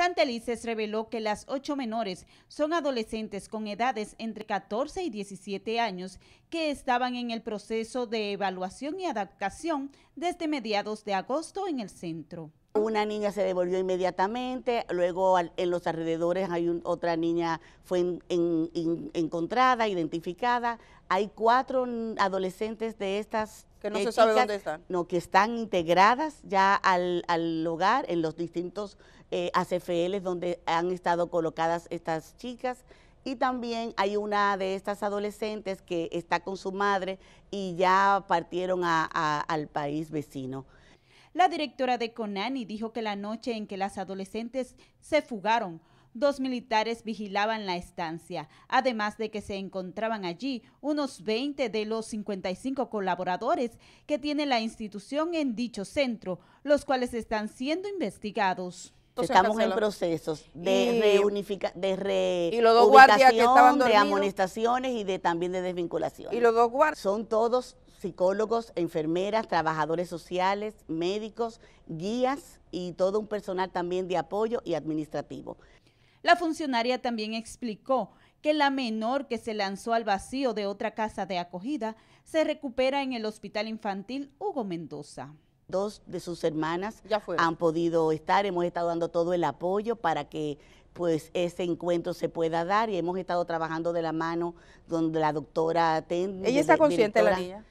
Santelices reveló que las ocho menores son adolescentes con edades entre 14 y 17 años que estaban en el proceso de evaluación y adaptación desde mediados de agosto en el centro. Una niña se devolvió inmediatamente, luego en los alrededores hay otra niña fue encontrada, identificada. Hay cuatro adolescentes de estas que no eh, están. que están integradas ya al, hogar en los distintos ACFL eh, ACFLs donde han estado colocadas estas chicas. Y también hay una de estas adolescentes que está con su madre y ya partieron al país vecino. La directora de Conani dijo que la noche en que las adolescentes se fugaron, dos militares vigilaban la estancia, además de que se encontraban allí unos 20 de los 55 colaboradores que tiene la institución en dicho centro, los cuales están siendo investigados. Estamos en procesos de reunificación, de y de amonestaciones y de también de desvinculación. Y los dos son todos psicólogos, enfermeras, trabajadores sociales, médicos, guías y todo un personal también de apoyo y administrativo. La funcionaria también explicó que la menor que se lanzó al vacío de otra casa de acogida se recupera en el Hospital Infantil Hugo Mendoza. Dos de sus hermanas han podido estar, hemos estado dando todo el apoyo para que pues ese encuentro se pueda dar y hemos estado trabajando de la mano donde la doctora atende. Ella está consciente de la niña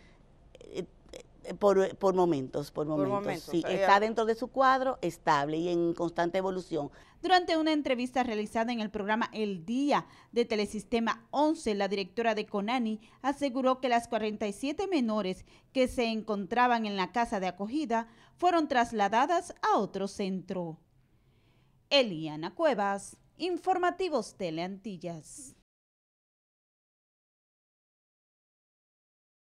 por, momentos, por momentos. está dentro de su cuadro estable y en constante evolución. Durante una entrevista realizada en el programa El Día de Telesistema 11, la directora de Conani aseguró que las 47 menores que se encontraban en la casa de acogida fueron trasladadas a otro centro. Eliana Cuevas, Informativos Teleantillas.